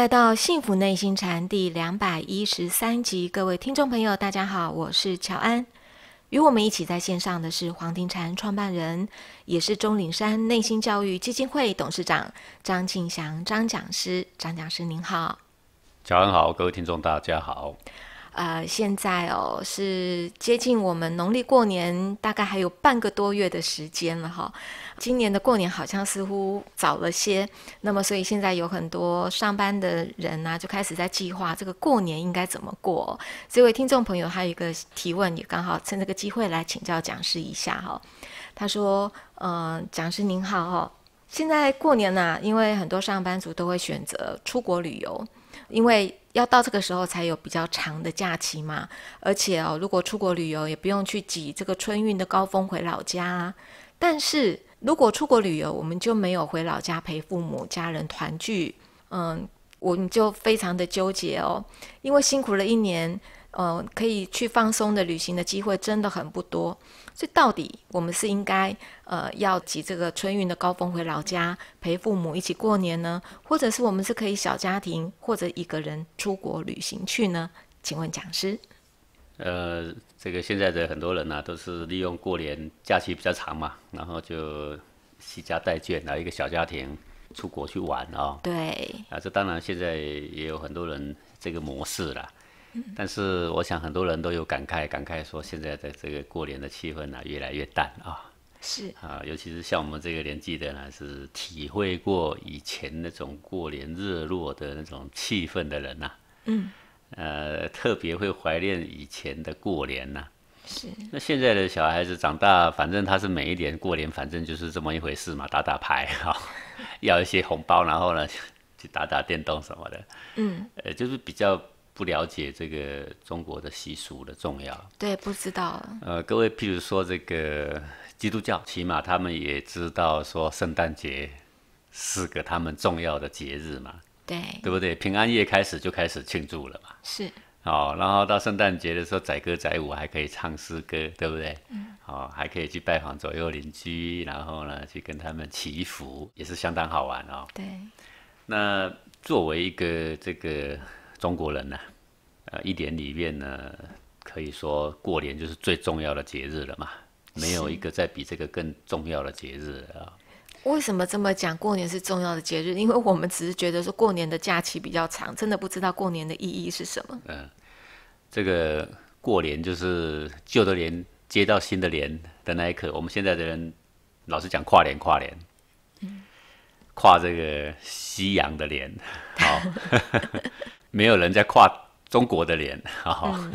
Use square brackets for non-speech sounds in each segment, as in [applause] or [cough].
来到幸福内心禅第两百一十三集，各位听众朋友，大家好，我是乔安。与我们一起在线上的是黄庭禅创办人，也是钟岭山内心教育基金会董事长张庆祥张讲师。张讲师您好，乔安好，各位听众大家好。呃，现在哦，是接近我们农历过年，大概还有半个多月的时间了哈。今年的过年好像似乎早了些，那么所以现在有很多上班的人呢，就开始在计划这个过年应该怎么过。这位听众朋友还有一个提问，也刚好趁这个机会来请教讲师一下哈。他说：“嗯，讲师您好哈，现在过年呢，因为很多上班族都会选择出国旅游。”因为要到这个时候才有比较长的假期嘛，而且哦，如果出国旅游也不用去挤这个春运的高峰回老家。但是如果出国旅游，我们就没有回老家陪父母、家人团聚。嗯，我们就非常的纠结哦，因为辛苦了一年，嗯，可以去放松的旅行的机会真的很不多。所以到底我们是应该呃要挤这个春运的高峰回老家陪父母一起过年呢，或者是我们是可以小家庭或者一个人出国旅行去呢？请问讲师。呃，这个现在的很多人呢，都是利用过年假期比较长嘛，然后就携家带眷来一个小家庭出国去玩啊。对。啊，这当然现在也有很多人这个模式了。但是我想很多人都有感慨，感慨说现在的这个过年的气氛呢越来越淡啊。是啊，尤其是像我们这个年纪的呢，是体会过以前那种过年热络的那种气氛的人呐。嗯。呃，特别会怀念以前的过年呐。是。那现在的小孩子长大，反正他是每一年过年，反正就是这么一回事嘛，打打牌哈，[laughs] 要一些红包，然后呢去打打电动什么的。嗯。呃，就是比较。不了解这个中国的习俗的重要，对，不知道呃，各位，譬如说这个基督教，起码他们也知道说圣诞节是个他们重要的节日嘛，对，对不对？平安夜开始就开始庆祝了嘛，是。哦，然后到圣诞节的时候载歌载舞，还可以唱诗歌，对不对？嗯。哦，还可以去拜访左右邻居，然后呢去跟他们祈福，也是相当好玩哦。对。那作为一个这个中国人呢？呃，一年里面呢，可以说过年就是最重要的节日了嘛，没有一个再比这个更重要的节日啊。为什么这么讲？过年是重要的节日，因为我们只是觉得说过年的假期比较长，真的不知道过年的意义是什么。嗯，这个过年就是旧的年接到新的年的那一刻，我们现在的人老是讲跨年、跨年，嗯，跨这个夕阳的年，好，[laughs] 没有人在跨。中国的年，哈，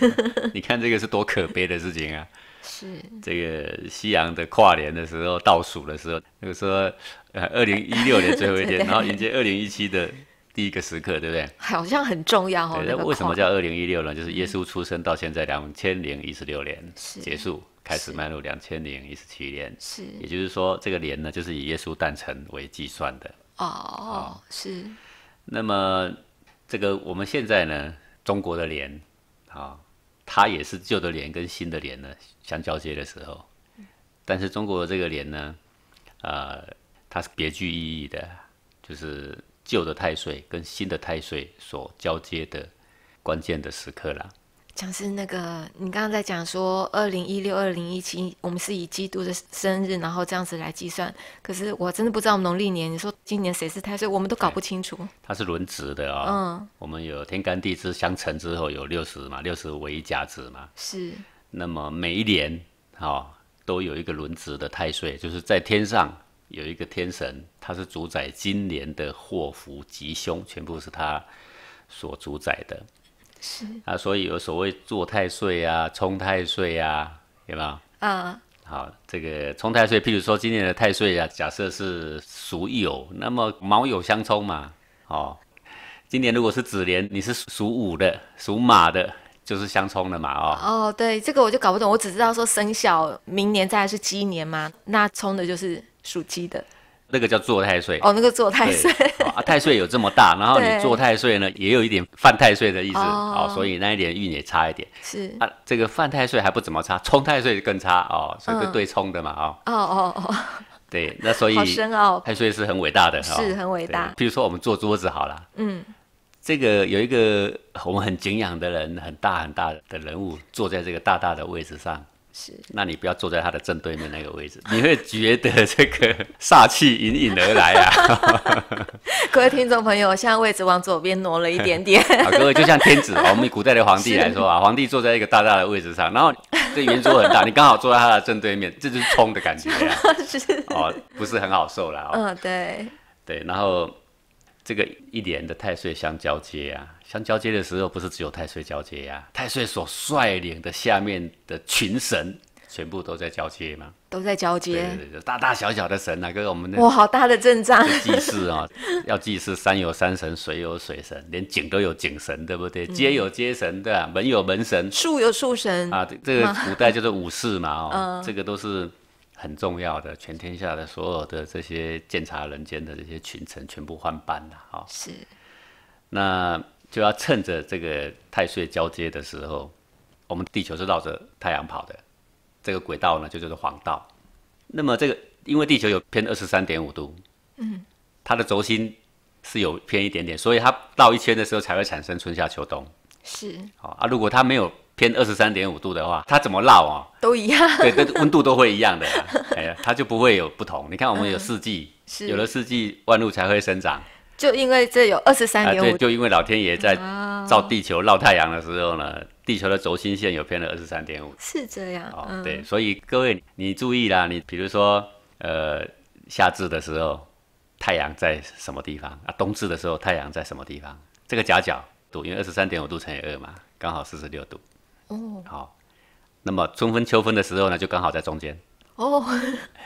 [laughs] 你看这个是多可悲的事情啊！是这个夕阳的跨年的时候，倒数的时候，那个说，呃，二零一六年最后一天，[laughs] 然后迎接二零一七的第一个时刻，对不对？好像很重要哦。那为什么叫二零一六呢？就是耶稣出生到现在两千零一十六年结束，开始迈入两千零一十七年。是，也就是说，这个年呢，就是以耶稣诞辰为计算的。哦，是。那么这个我们现在呢？中国的年，啊，它也是旧的年跟新的年呢相交接的时候，但是中国的这个年呢，呃，它是别具意义的，就是旧的太岁跟新的太岁所交接的关键的时刻了。讲是那个，你刚刚在讲说二零一六、二零一七，我们是以基督的生日，然后这样子来计算。可是我真的不知道农历年，你说今年谁是太岁，我们都搞不清楚。他是轮值的啊，嗯，我们有天干地支相乘之后有六十嘛，六十为甲子嘛。是，那么每一年哈，都有一个轮值的太岁，就是在天上有一个天神，他是主宰今年的祸福吉凶，全部是他所主宰的。是啊，所以有所谓做太岁啊、冲太岁啊，有没有？啊，好，这个冲太岁，譬如说今年的太岁啊，假设是属酉，那么卯酉相冲嘛。哦，今年如果是子年，你是属午的、属马的，就是相冲的嘛。哦，哦，对，这个我就搞不懂，我只知道说生肖，明年再来是鸡年嘛，那冲的就是属鸡的。那个叫做太岁哦，那个做太岁啊，太岁有这么大，[laughs] 然后你做太岁呢，也有一点犯太岁的意思哦，所以那一点运也差一点。是啊，这个犯太岁还不怎么差，冲太岁更差哦，所以是对冲的嘛啊。哦哦哦，对，那所以太岁是很伟大的，是很伟大。比如说我们坐桌子好了，嗯，这个有一个我们很敬仰的人，很大很大的人物坐在这个大大的位置上。是，那你不要坐在他的正对面那个位置，[laughs] 你会觉得这个煞气隐隐而来啊。[laughs] 各位听众朋友，我在位置往左边挪了一点点啊。[laughs] 各位就像天子啊，我们古代的皇帝来说啊，皇帝坐在一个大大的位置上，然后这圆桌很大，你刚好坐在他的正对面，这就是冲的感觉啊，哦，不是很好受了哦。嗯，对，对，然后。这个一年的太岁相交接呀，相交接的时候不是只有太岁交接呀，太岁所率领的下面的群神全部都在交接吗？都在交接。对对，大大小小的神啊，跟我们那哇，好大的阵仗！祭祀啊，要祭祀山有山神，水有水神，连井都有井神，对不对？街有街神，对吧？门有门神，树有树神啊，这个古代就是武士嘛，哦，这个都是。很重要的，全天下的所有的这些监察人间的这些群臣，全部换班了。哈，是，那就要趁着这个太岁交接的时候，我们地球是绕着太阳跑的，这个轨道呢就叫做黄道。那么这个因为地球有偏二十三点五度，嗯，它的轴心是有偏一点点，所以它绕一圈的时候才会产生春夏秋冬。是，好啊，如果它没有。偏二十三点五度的话，它怎么绕啊？都一样，对，[laughs] 温度都会一样的。哎呀，它就不会有不同。你看，我们有四季，有了四季，万物才会生长。就因为这有二十三点五，就因为老天爷在照地球绕太阳的时候呢，地球的轴心线有偏了二十三点五。是这样，哦，对。所以各位，你注意啦，你比如说，呃，夏至的时候，太阳在什么地方啊？冬至的时候，太阳在什么地方？这个夹角度，因为二十三点五度乘以二嘛，刚好四十六度。哦，好，那么春分、秋分的时候呢，就刚好在中间。哦，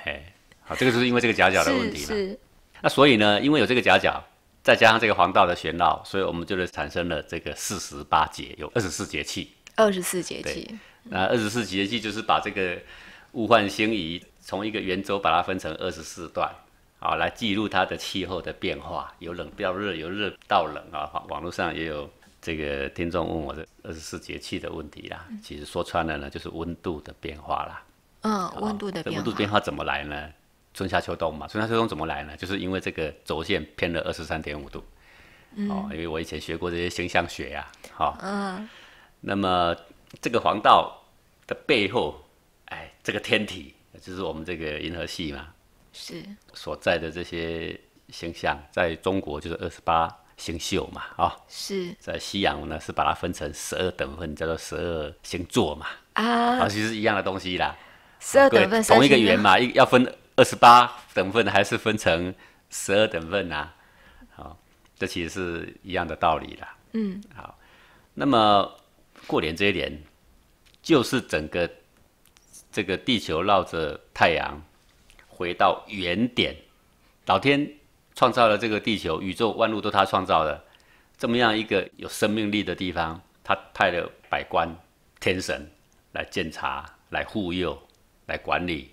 嘿，好，这个就是因为这个夹角的问题嘛。是。那所以呢，因为有这个夹角，再加上这个黄道的玄绕，所以我们就是产生了这个四十八节，有二十四节气。二十四节气。那二十四节气就是把这个物换星移，从一个圆周把它分成二十四段，啊，来记录它的气候的变化，由冷到热，由热到冷啊。网络上也有。这个听众问我的二十四节气的问题啦，其实说穿了呢，就是温度的变化啦。嗯，温度的变温度变化怎么来呢？春夏秋冬嘛，春夏秋冬怎么来呢？就是因为这个轴线偏了二十三点五度。哦，因为我以前学过这些星象学呀，哈。嗯。那么这个黄道的背后，哎，这个天体就是我们这个银河系嘛，是所在的这些星象，在中国就是二十八。星宿嘛，啊，是，在西洋呢是把它分成十二等份，叫做十二星座嘛，啊，其实一样的东西啦。十二等份同一个圆嘛，一要分二十八等份还是分成十二等份啊？好，这其实是一样的道理啦。嗯，好，那么过年这一年，就是整个这个地球绕着太阳回到原点，老天。创造了这个地球、宇宙、万物都他创造的，这么样一个有生命力的地方，他派了百官、天神来监察、来护佑、来管理。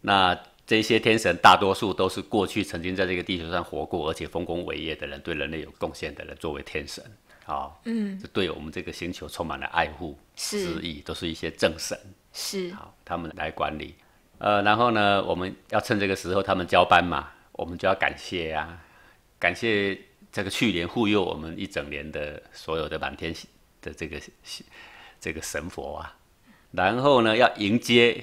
那这些天神大多数都是过去曾经在这个地球上活过，而且丰功伟业的人，对人类有贡献的人，作为天神啊，嗯，对我们这个星球充满了爱护、慈意，都是一些正神，是好，他们来管理。呃，然后呢，我们要趁这个时候他们交班嘛。我们就要感谢啊，感谢这个去年护佑我们一整年的所有的满天的这个这个神佛啊，然后呢，要迎接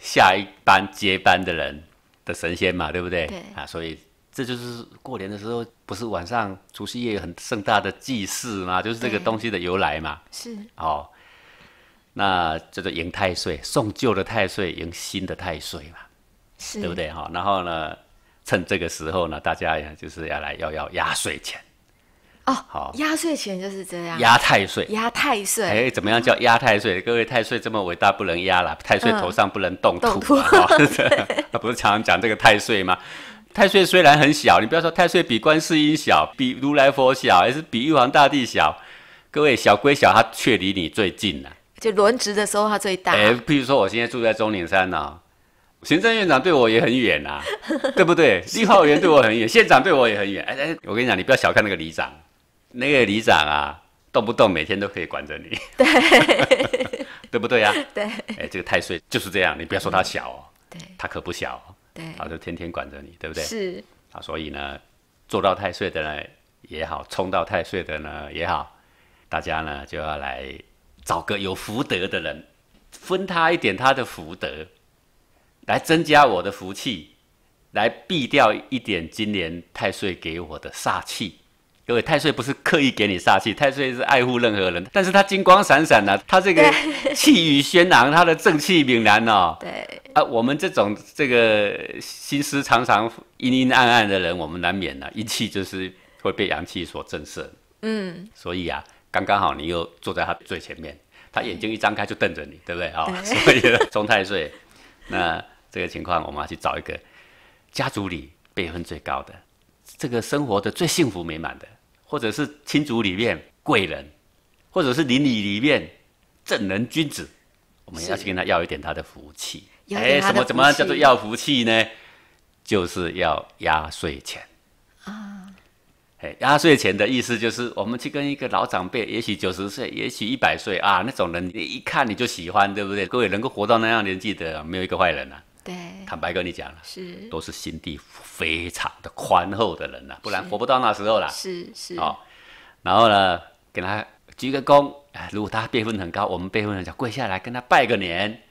下一班接班的人的神仙嘛，对不对？对啊，所以这就是过年的时候，不是晚上除夕夜很盛大的祭祀嘛，就是这个东西的由来嘛。是。哦，那叫做迎太岁，送旧的太岁，迎新的太岁嘛，是，对不对？哈，然后呢？趁这个时候呢，大家就是要来要要压岁钱哦。好，压岁钱就是这样压太岁，压太岁。哎，怎么样叫压太岁？各位太岁这么伟大，不能压了。太岁头上不能动土他 [laughs] 不是常常讲这个太岁吗？太岁虽然很小，你不要说太岁比观世音小，比如来佛小，还是比玉皇大帝小。各位小归小，他却离你最近了。就轮值的时候，他最大。哎，譬如说，我现在住在中岭山呢。行政院长对我也很远呐，对不对？[laughs] 立法委员对我很远，县长对我也很远。哎哎，我跟你讲，你不要小看那个里长，那个里长啊，动不动每天都可以管着你，对，对不对呀？[laughs] 对。哎，这个太岁就是这样，你不要说他小哦，对他可不小，对，他就天天管着你，对不对？是。啊，所以呢，做到太岁的呢也好，冲到太岁的呢也好，大家呢就要来找个有福德的人，分他一点他的福德。来增加我的福气，来避掉一点今年太岁给我的煞气。因为太岁不是刻意给你煞气，太岁是爱护任何人。但是他金光闪闪的，他这个气宇轩昂，他的正气凛然哦。[laughs] 对啊，我们这种这个心思常常阴阴暗暗的人，我们难免呢，一气就是会被阳气所震慑。嗯，所以啊，刚刚好你又坐在他最前面，他眼睛一张开就瞪着你，对不对？啊，[laughs] 所以冲太岁，那。这个情况，我们要去找一个家族里辈分最高的，这个生活的最幸福美满的，或者是亲族里面贵人，或者是邻里里面正人君子，我们要去跟他要一点他的福气。哎，什么怎么叫做要福气呢？就是要压岁钱啊！哎，压岁钱的意思就是我们去跟一个老长辈，也许九十岁，也许一百岁啊，那种人你一看你就喜欢，对不对？各位能够活到那样年纪的，没有一个坏人啊。对，坦白跟你讲了，是都是心地非常的宽厚的人呐，不然活不到那时候了。是是哦，然后呢，给他鞠个躬，哎，如果他辈分很高，我们辈分很小，跪下来跟他拜个年，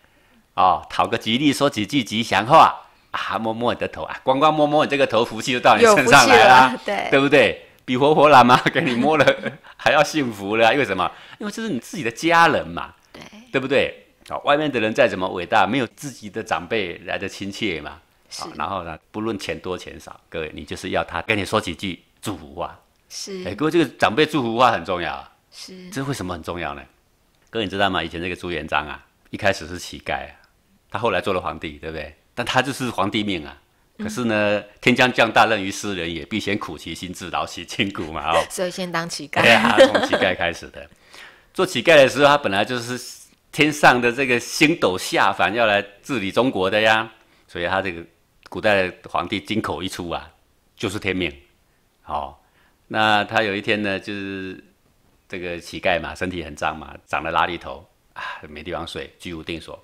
哦，讨个吉利，说几句吉祥话，啊，摸摸你的头啊，光光摸摸你这个头，福气就到你身上来了，对对不对？比活活了嘛，给你摸了 [laughs] 还要幸福了，因为什么？因为这是你自己的家人嘛，对对不对？好，外面的人再怎么伟大，没有自己的长辈来的亲切嘛。好，然后呢，不论钱多钱少，各位你就是要他跟你说几句祝福话。是。哎，各位这个长辈祝福话很重要。是。这为什么很重要呢？哥，你知道吗？以前那个朱元璋啊，一开始是乞丐，他后来做了皇帝，对不对？但他就是皇帝命啊。可是呢，天将降大任于斯人也，必先苦其心志，劳其筋骨嘛。哦。[laughs] 所以先当乞丐。对啊，从乞丐开始的。做乞丐的时候，他本来就是。天上的这个星斗下凡要来治理中国的呀，所以他这个古代的皇帝金口一出啊，就是天命。好，那他有一天呢，就是这个乞丐嘛，身体很脏嘛，长了拉力头啊，没地方睡，居无定所，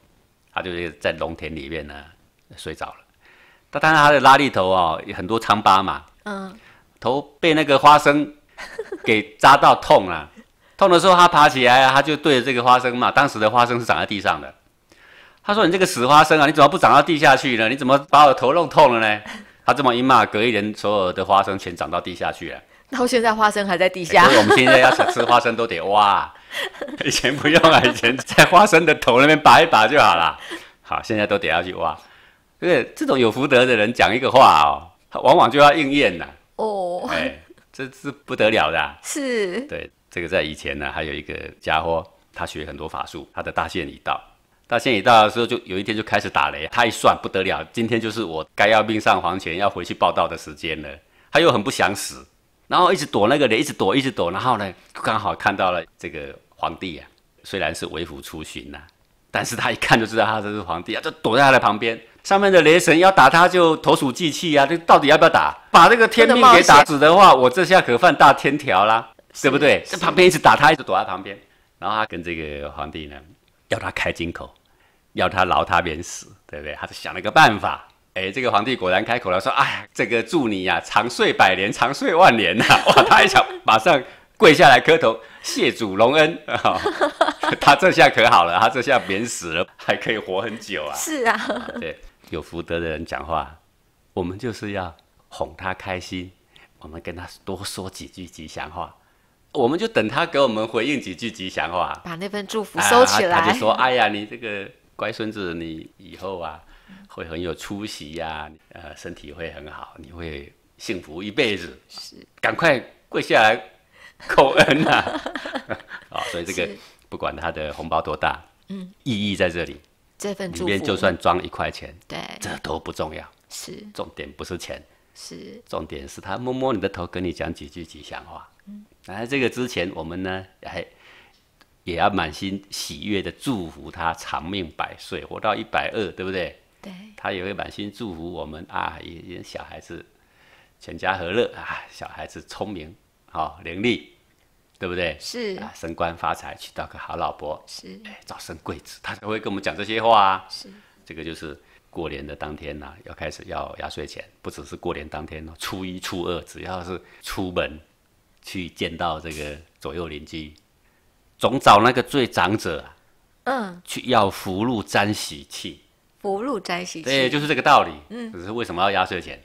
他就是在农田里面呢睡着了。他但他的拉力头啊，有很多疮疤嘛，嗯，头被那个花生给扎到痛了。痛的时候，他爬起来，他就对着这个花生嘛。当时的花生是长在地上的。他说：“你这个死花生啊，你怎么不长到地下去呢？你怎么把我头弄痛了呢？” [laughs] 他这么一骂，隔一年所有的花生全长到地下去了。到现在花生还在地下。所以我们现在要想吃花生都得挖，[laughs] 以前不用啊，以前在花生的头那边拔一拔就好了。好，现在都得要去挖。这是这种有福德的人讲一个话哦，他往往就要应验呐。哦。哎，这是不得了的。是。对。这个在以前呢，还有一个家伙，他学很多法术，他的大限已到。大限已到的时候，就有一天就开始打雷。他一算不得了，今天就是我该要命丧黄泉、要回去报道的时间了。他又很不想死，然后一直躲那个雷，一直躲，一直躲。然后呢，刚好看到了这个皇帝啊，虽然是微服出巡呐，但是他一看就知道他这是皇帝啊，就躲在他的旁边。上面的雷神要打他，就投鼠忌器啊！这到底要不要打？把这个天命给打死的话，我这下可犯大天条啦。对不对？在旁边一直打他，一直躲在旁边。然后他跟这个皇帝呢，要他开金口，要他饶他免死，对不对？他就想了个办法。哎，这个皇帝果然开口了，说：“哎，这个祝你呀，长睡百年，长睡万年呐！” [laughs] 哇，他一想马上跪下来磕头谢主隆恩啊！[laughs] 他这下可好了，他这下免死了，还可以活很久啊！是啊，对有福德的人讲话，我们就是要哄他开心，我们跟他多说几句吉祥话。我们就等他给我们回应几句吉祥话，把那份祝福收起来。他就说：“哎呀，你这个乖孙子，你以后啊会很有出息呀，呃，身体会很好，你会幸福一辈子。是，赶快跪下来叩恩呐！啊，[laughs] 所以这个不管他的红包多大，嗯，意义在这里。这份祝福里面就算装一块钱，对，这都不重要。是，重点不是钱，是重点是他摸摸你的头，跟你讲几句吉祥话。”来这个之前，我们呢还也要满心喜悦的祝福他长命百岁，活到一百二，对不对？对。他也会满心祝福我们啊，也也小孩子，全家和乐啊，小孩子聪明，好伶俐，对不对？是。啊，升官发财，娶到个好老婆。是。哎，早生贵子，他才会跟我们讲这些话啊。是。这个就是过年的当天呢，要开始要压岁钱，不只是过年当天哦，初一初二只要是出门。去见到这个左右邻居，总找那个最长者，嗯，去要福禄沾喜气，福禄沾喜气，对，就是这个道理，嗯，可是为什么要压岁钱？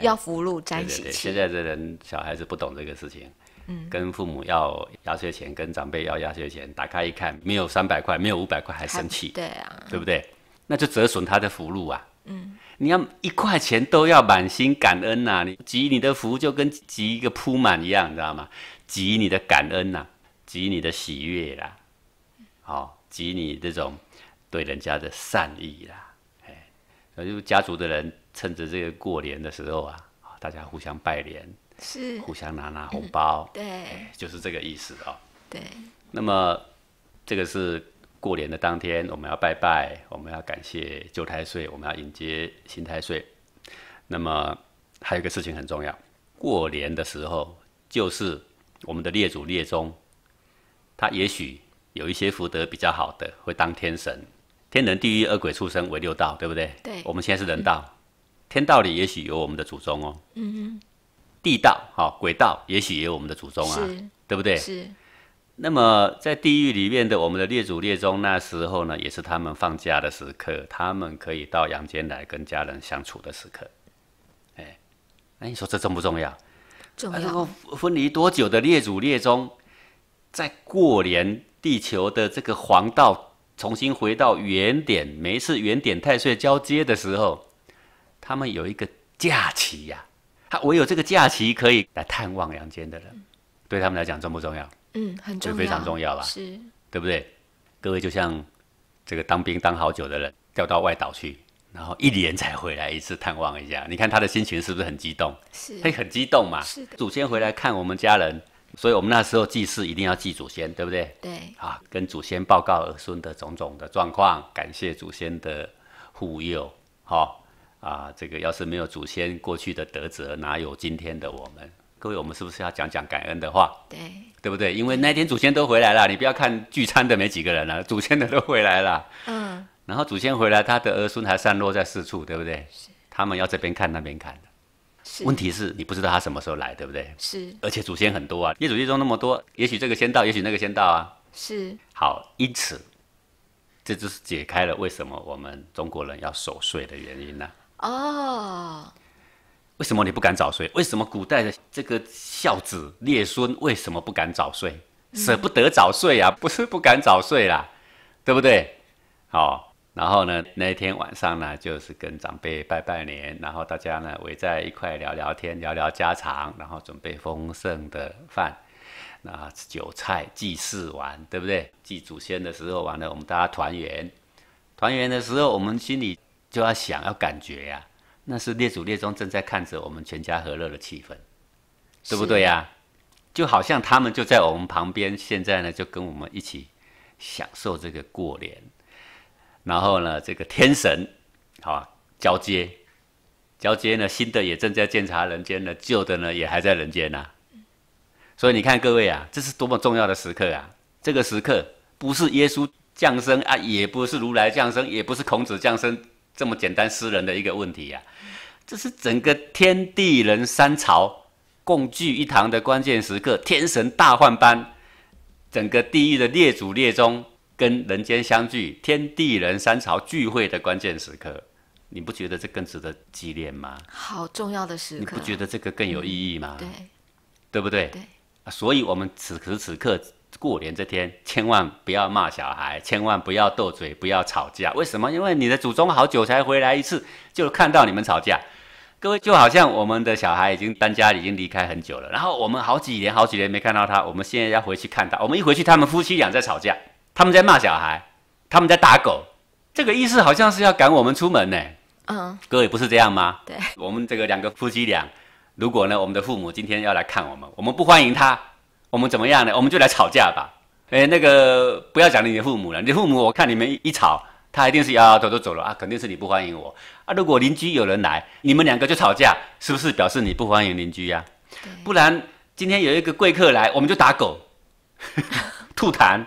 要福禄沾喜气。现在的人小孩子不懂这个事情，嗯，跟父母要压岁钱，跟长辈要压岁钱，打开一看没有三百块，没有五百块还生气，对啊，对不对？那就折损他的福禄啊，嗯。你要一块钱都要满心感恩呐！你积你的福就跟积一个铺满一样，知道吗？积你的感恩呐，积你的喜悦啦，好，积你这种对人家的善意啦，哎，那就家族的人趁着这个过年的时候啊，大家互相拜年，是，互相拿拿红包，对，就是这个意思哦。对，那么这个是。过年的当天，我们要拜拜，我们要感谢旧太岁，我们要迎接新太岁。那么，还有一个事情很重要，过年的时候，就是我们的列祖列宗，他也许有一些福德比较好的，会当天神。天人、地狱、恶鬼、畜生为六道，对不对？对。我们现在是人道，天道里也许有我们的祖宗哦。嗯哼。地道、哈、鬼道，也许也有我们的祖宗啊，对不对？是。那么，在地狱里面的我们的列祖列宗，那时候呢，也是他们放假的时刻，他们可以到阳间来跟家人相处的时刻。哎，那你说这重不重要？重要。分离多久的列祖列宗，在过年地球的这个黄道重新回到原点，每一次原点太岁交接的时候，他们有一个假期呀。他唯有这个假期可以来探望阳间的人，对他们来讲重不重要？嗯，就非常重要了，是对不对？各位就像这个当兵当好久的人，调到外岛去，然后一年才回来一次探望一下，[laughs] 你看他的心情是不是很激动？是，他很激动嘛。是的，祖先回来看我们家人，所以我们那时候祭祀一定要祭祖先，对不对？对，啊，跟祖先报告儿孙的种种的状况，感谢祖先的护佑，好啊，这个要是没有祖先过去的德泽，哪有今天的我们？各位，我们是不是要讲讲感恩的话？对，对不对？因为那天祖先都回来了，你不要看聚餐的没几个人了，[laughs] 祖先的都回来了。嗯。然后祖先回来，他的儿孙还散落在四处，对不对？他们要这边看那边看的。问题是，你不知道他什么时候来，对不对？是。而且祖先很多啊，业主叶中那么多，也许这个先到，也许那个先到啊。是。好，因此，这就是解开了为什么我们中国人要守岁的原因呢？哦。为什么你不敢早睡？为什么古代的这个孝子烈孙为什么不敢早睡？舍不得早睡啊，[laughs] 不是不敢早睡啦，对不对？好，然后呢，那天晚上呢，就是跟长辈拜拜年，然后大家呢围在一块聊聊天，聊聊家常，然后准备丰盛的饭，那酒菜祭祀完，对不对？祭祖先的时候完了，我们大家团圆，团圆的时候我们心里就要想要感觉呀。那是列祖列宗正在看着我们全家和乐的气氛，对不对呀？就好像他们就在我们旁边，现在呢就跟我们一起享受这个过年。然后呢，这个天神啊交接，交接呢新的也正在检查人间呢，旧的呢也还在人间呐。所以你看各位啊，这是多么重要的时刻啊！这个时刻不是耶稣降生啊，也不是如来降生，也不是孔子降生。这么简单，私人的一个问题呀，这是整个天地人三朝共聚一堂的关键时刻，天神大换班，整个地狱的列祖列宗跟人间相聚，天地人三朝聚会的关键时刻，你不觉得这更值得纪念吗？好重要的时刻，你不觉得这个更有意义吗？对，对不对？对，所以我们此时此刻。过年这天，千万不要骂小孩，千万不要斗嘴，不要吵架。为什么？因为你的祖宗好久才回来一次，就看到你们吵架。各位，就好像我们的小孩已经搬家，已经离开很久了，然后我们好几年、好几年没看到他，我们现在要回去看他。我们一回去，他们夫妻俩在吵架，他们在骂小孩，他们在打狗，这个意思好像是要赶我们出门呢。嗯，各位不是这样吗？对，我们这个两个夫妻俩，如果呢，我们的父母今天要来看我们，我们不欢迎他。我们怎么样呢？我们就来吵架吧。哎，那个不要讲你的父母了，你的父母我看你们一吵，他一定是摇摇头就走了啊，肯定是你不欢迎我啊。如果邻居有人来，你们两个就吵架，是不是表示你不欢迎邻居呀？不然今天有一个贵客来，我们就打狗，[laughs] 吐痰，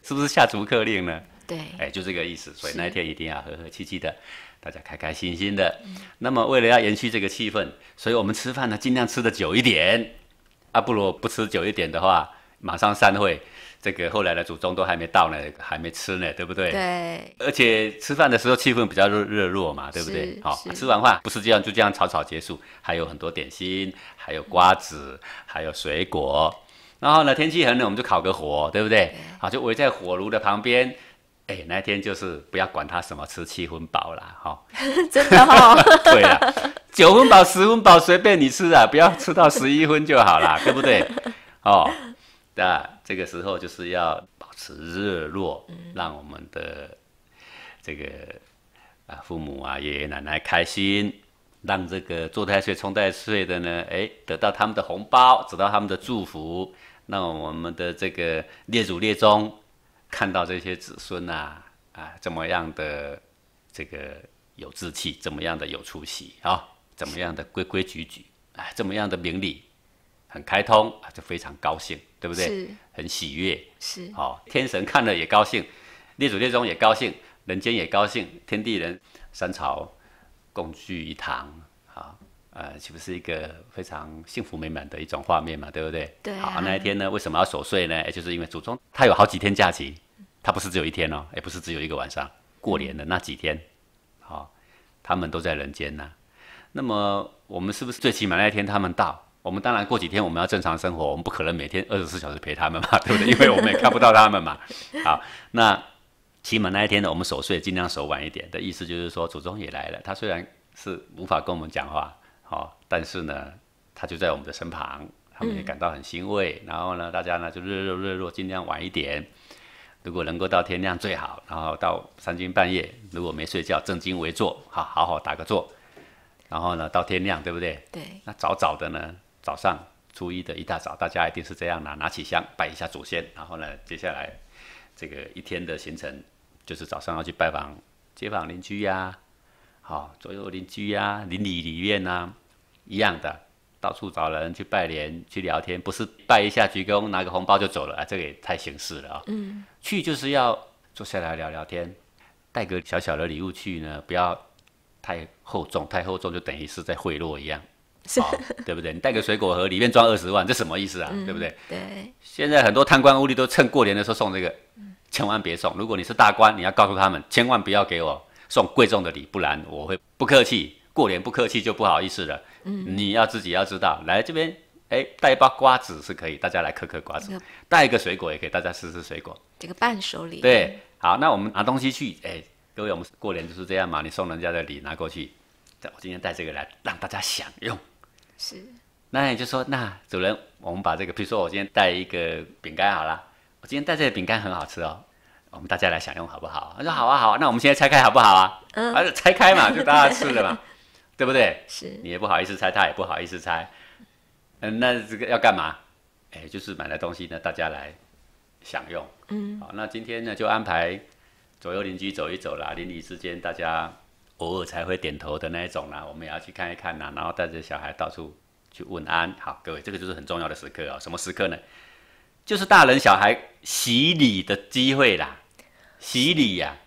是不是下逐客令呢？对，哎，就这个意思。所以那一天一定要和和气气的，大家开开心心的。那么为了要延续这个气氛，所以我们吃饭呢，尽量吃的久一点。啊，不如不吃久一点的话，马上散会。这个后来的祖宗都还没到呢，还没吃呢，对不对？对。而且吃饭的时候气氛比较热热络嘛，对不对？好，吃完饭不是这样，就这样草草结束。还有很多点心，还有瓜子，还有水果。然后呢，天气很冷，我们就烤个火，对不对？好，就围在火炉的旁边。哎，那天就是不要管他什么吃七分饱啦，哈，[laughs] 真的哈，[laughs] 对啊，九分饱、十分饱随便你吃啊，不要吃到十一分就好啦，[laughs] 对不对？哦，那这个时候就是要保持热络，让我们的这个啊父母啊爷爷奶奶开心，让这个做太岁冲太岁的呢，哎得到他们的红包，得到他们的祝福，让我们的这个列祖列宗。看到这些子孙呐，啊，怎么样的这个有志气，怎么样的有出息啊，怎么样的规规矩矩，啊，怎么样的明理，很开通啊，就非常高兴，对不对？是，很喜悦。是，好，天神看了也高兴，列祖列宗也高兴，人间也高兴，天地人三朝共聚一堂。呃，岂不是一个非常幸福美满的一种画面嘛？对不对？对。好，那一天呢，为什么要守岁呢？也就是因为祖宗他有好几天假期，他不是只有一天哦，也不是只有一个晚上。过年的那几天，好，他们都在人间呢。那么我们是不是最起码那一天他们到？我们当然过几天我们要正常生活，我们不可能每天二十四小时陪他们嘛，对不对？因为我们也看不到他们嘛。好，那起码那一天呢，我们守岁尽量守晚一点的意思就是说，祖宗也来了，他虽然是无法跟我们讲话。好，但是呢，他就在我们的身旁，他们也感到很欣慰。然后呢，大家呢就热热热热，尽量晚一点，如果能够到天亮最好。然后到三更半夜，如果没睡觉，正襟危坐，好，好好打个坐。然后呢，到天亮，对不对？对。那早早的呢，早上初一的一大早，大家一定是这样拿拿起香拜一下祖先。然后呢，接下来这个一天的行程就是早上要去拜访街坊邻居呀。好，左右邻居啊、邻里里面呐，一样的，到处找人去拜年去聊天，不是拜一下鞠躬拿个红包就走了，啊，这个也太形式了啊。嗯，去就是要坐下来聊聊天，带个小小的礼物去呢，不要太厚重，太厚重就等于是在贿赂一样。是，对不对？你带个水果盒，里面装二十万，这什么意思啊？对不对？对。现在很多贪官污吏都趁过年的时候送这个，千万别送。如果你是大官，你要告诉他们，千万不要给我。送贵重的礼，不然我会不客气。过年不客气就不好意思了。嗯，你要自己要知道，来这边，哎，带一包瓜子是可以，大家来嗑嗑瓜子；带一个水果也可以，大家吃吃水果。这个伴手礼。对，好，那我们拿东西去，哎，各位，我们过年就是这样嘛。你送人家的礼拿过去，我今天带这个来让大家享用。是。那你就说，那主人，我们把这个，比如说我今天带一个饼干好了，我今天带这个饼干很好吃哦。我们大家来享用好不好？他说好啊，好啊，那我们现在拆开好不好啊？嗯，啊拆开嘛，[laughs] 就大家吃的嘛，对不对？是，你也不好意思拆，他也不好意思拆，嗯，那这个要干嘛？哎，就是买来东西呢，大家来享用，嗯，好，那今天呢就安排左右邻居走一走了，邻里之间大家偶尔才会点头的那一种啦，我们也要去看一看呐，然后带着小孩到处去问安，好，各位，这个就是很重要的时刻啊，什么时刻呢？就是大人小孩洗礼的机会啦，洗礼呀，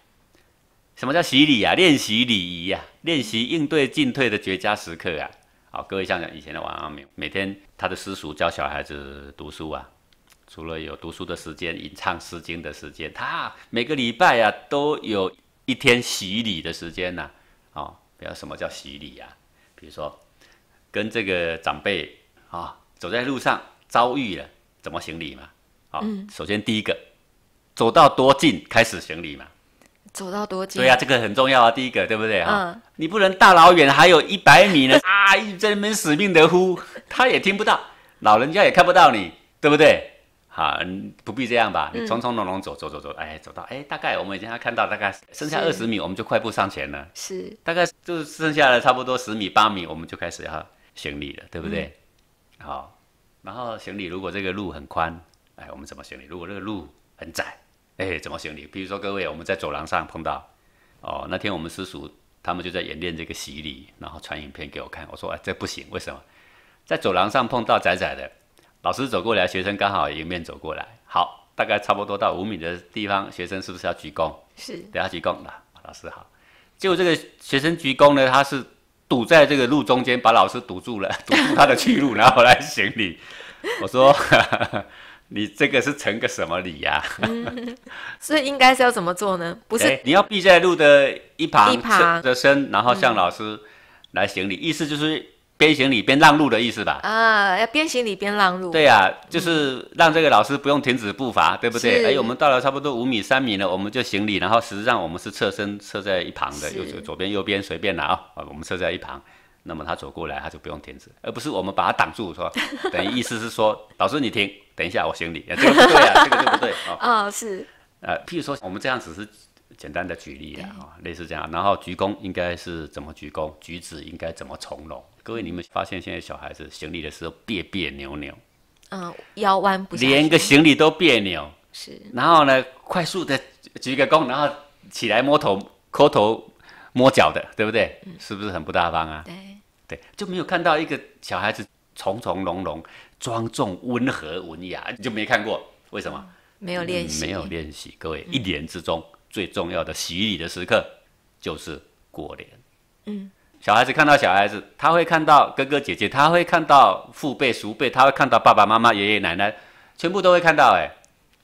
什么叫洗礼呀？练习礼仪呀，练习应对进退的绝佳时刻啊！好，各位想想以前的王阳明，每天他的私塾教小孩子读书啊，除了有读书的时间、吟唱诗经的时间，他每个礼拜啊，都有一天洗礼的时间呐。哦，比如什么叫洗礼呀？比如说，跟这个长辈啊，走在路上遭遇了。怎么行礼嘛？好，首先第一个，走到多近开始行礼嘛？走到多近？对呀，这个很重要啊。第一个，对不对啊？嗯。你不能大老远还有一百米呢 [laughs] 啊，一直在那边死命的呼，他也听不到，老人家也看不到你，对不对？好，不必这样吧。你从从容容走走走走，哎，走到哎，大概我们已经要看到大概剩下二十米，我们就快步上前了。是。大概就剩下了差不多十米八米，我们就开始要行礼了，对不对？好。然后行李如果这个路很宽，哎，我们怎么行李？如果这个路很窄，哎，怎么行李？比如说各位，我们在走廊上碰到，哦，那天我们师叔他们就在演练这个洗礼，然后传影片给我看，我说哎，这不行，为什么？在走廊上碰到窄窄的，老师走过来，学生刚好迎面走过来，好，大概差不多到五米的地方，学生是不是要鞠躬？是，得要鞠躬了，老师好。就这个学生鞠躬呢，他是。堵在这个路中间，把老师堵住了，[laughs] 堵住他的去路，然后来行礼。[laughs] 我说：“ [laughs] 你这个是成个什么礼呀？”所以应该是要怎么做呢？不是你要避在路的一旁，一旁的身，然后向老师来行礼，意思就是。边行礼边让路的意思吧？啊，要边行礼边让路。对呀，就是让这个老师不用停止步伐，对不对？哎，我们到了差不多五米、三米了，我们就行礼，然后实际上我们是侧身侧在一旁的，右左边右边随便拿啊，我们侧在一旁，那么他走过来他就不用停止，而不是我们把他挡住，是吧？[laughs] 等于意思是说，老师你停，等一下我行礼，这个不对啊，这个就 [laughs] 不对啊。啊，是。呃，譬如说我们这样只是简单的举例啊，类似这样，然后鞠躬应该是怎么鞠躬，举止应该怎么从容。各位，你们发现现在小孩子行李的时候别别扭扭，嗯，腰弯不，连个行李都别扭，是。然后呢，快速的举个躬，然后起来摸头、磕头、摸脚的，对不对？是不是很不大方啊？对，对，就没有看到一个小孩子从从容容、庄重、温和、文雅，就没看过。为什么？没有练习，没有练习。各位，一年之中最重要的洗礼的时刻就是过年。嗯。小孩子看到小孩子，他会看到哥哥姐姐，他会看到父辈、叔辈，他会看到爸爸妈妈、爷爷奶奶，全部都会看到。哎，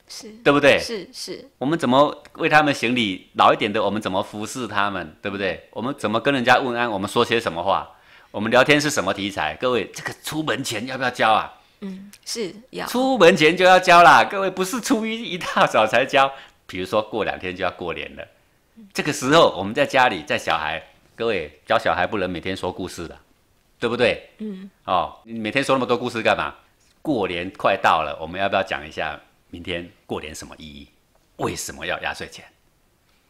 是对不对？是是。我们怎么为他们行礼？老一点的，我们怎么服侍他们？对不对？我们怎么跟人家问安？我们说些什么话？我们聊天是什么题材？各位，这个出门前要不要教啊？嗯，是要。出门前就要教啦，各位不是初一一大早才教。比如说过两天就要过年了，这个时候我们在家里，在小孩。各位教小孩不能每天说故事的，对不对？嗯。哦，你每天说那么多故事干嘛？过年快到了，我们要不要讲一下明天过年什么意义？为什么要压岁钱？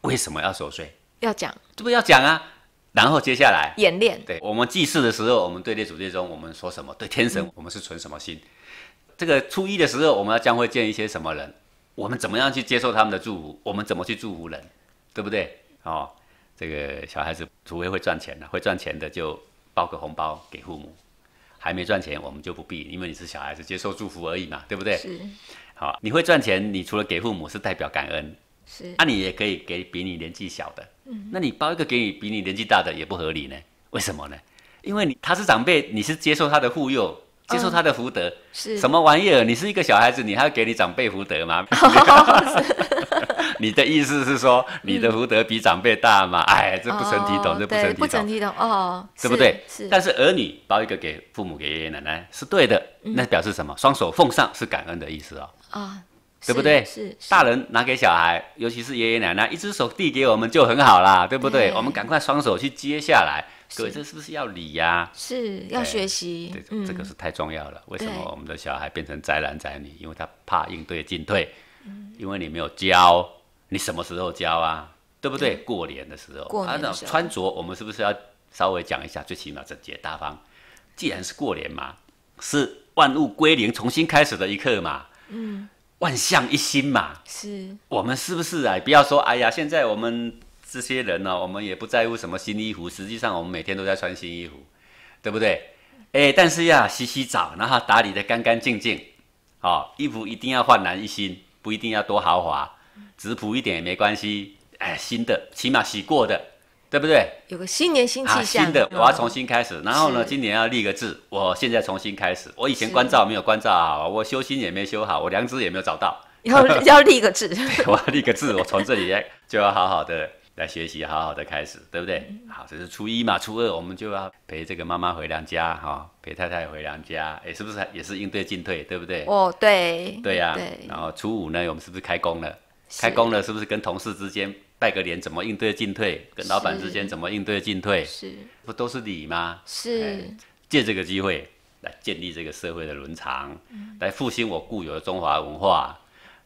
为什么要收税？要讲，这不要讲啊。然后接下来演练。对我们祭祀的时候，我们对列祖列宗我们说什么？对天神我们是存什么心？这个初一的时候，我们要将会见一些什么人？我们怎么样去接受他们的祝福？我们怎么去祝福人？对不对？哦。这个小孩子，除非会赚钱的，会赚钱的就包个红包给父母。还没赚钱，我们就不必，因为你是小孩子，接受祝福而已嘛，对不对？是。好，你会赚钱，你除了给父母是代表感恩。是。啊，你也可以给比你年纪小的。嗯。那你包一个给你比你年纪大的也不合理呢？为什么呢？因为你他是长辈，你是接受他的护佑，接受他的福德。是什么玩意儿？你是一个小孩子，你还要给你长辈福德吗？[laughs] [laughs] [laughs] 你的意思是说，你的福德比长辈大嘛？哎，这不成体统，这不成体统，不成体统哦，是不对。但是儿女包一个给父母给爷爷奶奶是对的，那表示什么？双手奉上是感恩的意思哦。啊，对不对？是。大人拿给小孩，尤其是爷爷奶奶，一只手递给我们就很好啦，对不对？我们赶快双手去接下来。所以这是不是要礼呀？是要学习。对，这个是太重要了。为什么我们的小孩变成宅男宅女？因为他怕应对进退，因为你没有教。你什么时候交啊？对不对？过年的时候，按照穿着，我们是不是要稍微讲一下？最起码整洁大方。既然是过年嘛，是万物归零、重新开始的一刻嘛。嗯。万象一新嘛。是。我们是不是啊？不要说哎呀，现在我们这些人呢，我们也不在乎什么新衣服。实际上，我们每天都在穿新衣服，对不对？哎，但是要洗洗澡，然后打理的干干净净。好，衣服一定要焕然一新，不一定要多豪华。质朴一点也没关系，哎，新的，起码洗过的，对不对？有个新年新气象。啊，新的，我要重新开始。然后呢，今年要立个志，我现在重新开始。我以前关照没有关照好，我修心也没修好，我良知也没有找到。要要立个志，[laughs] 我要立个志，我从这里就要好好的来学习，好好的开始，对不对？好，这是初一嘛，初二我们就要陪这个妈妈回娘家哈，陪太太回娘家，哎，是不是也是应对进退，对不对？哦，对，对呀。然后初五呢，我们是不是开工了？开工了，是不是跟同事之间拜个年，怎么应对进退？跟老板之间怎么应对进退？是不都是礼吗？是借这个机会来建立这个社会的伦常，来复兴我固有的中华文化，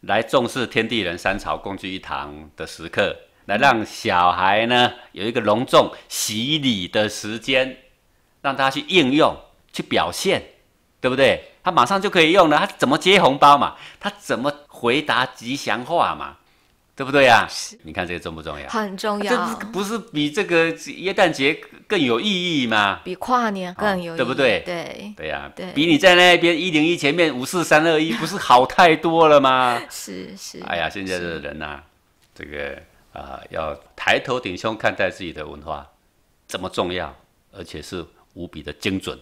来重视天地人三朝共聚一堂的时刻，来让小孩呢有一个隆重洗礼的时间，让他去应用、去表现，对不对？他马上就可以用了，他怎么接红包嘛？他怎么回答吉祥话嘛？对不对呀？你看这个重不重要？很重要，这不是比这个耶诞节更有意义吗？比跨年更有，意对不对？对对呀，比你在那边一零一前面五四三二一 [laughs] 不是好太多了吗？是是，哎呀，现在的人呐，这个啊，要抬头挺胸看待自己的文化，这么重要，而且是无比的精准。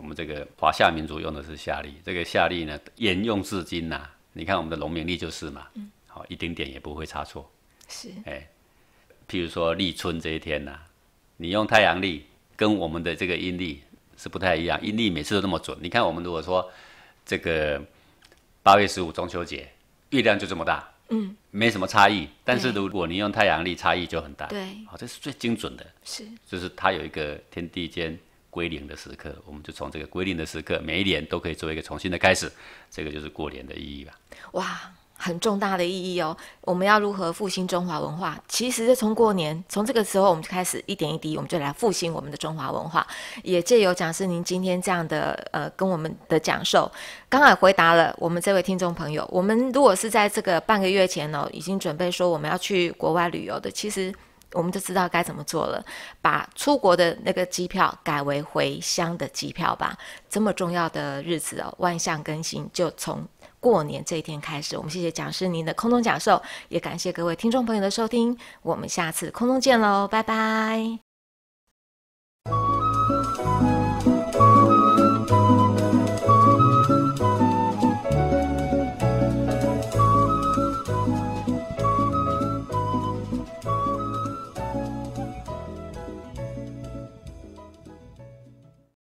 我们这个华夏民族用的是夏历，这个夏历呢沿用至今呐。你看我们的农民历就是嘛，好一丁点也不会差错。是哎，譬如说立春这一天呐，你用太阳历跟我们的这个阴历是不太一样。阴历每次都那么准。你看我们如果说这个八月十五中秋节，月亮就这么大，嗯，没什么差异。但是如果你用太阳历，差异就很大。对，好，这是最精准的。是，就是它有一个天地间。归零的时刻，我们就从这个归零的时刻，每一年都可以做一个重新的开始，这个就是过年的意义吧。哇，很重大的意义哦！我们要如何复兴中华文化？其实就从过年，从这个时候我们就开始一点一滴，我们就来复兴我们的中华文化。也借由讲师您今天这样的呃跟我们的讲授，刚好回答了我们这位听众朋友。我们如果是在这个半个月前哦，已经准备说我们要去国外旅游的，其实。我们就知道该怎么做了，把出国的那个机票改为回乡的机票吧。这么重要的日子哦，万象更新就从过年这一天开始。我们谢谢讲师您的空中讲授，也感谢各位听众朋友的收听。我们下次空中见喽，拜拜。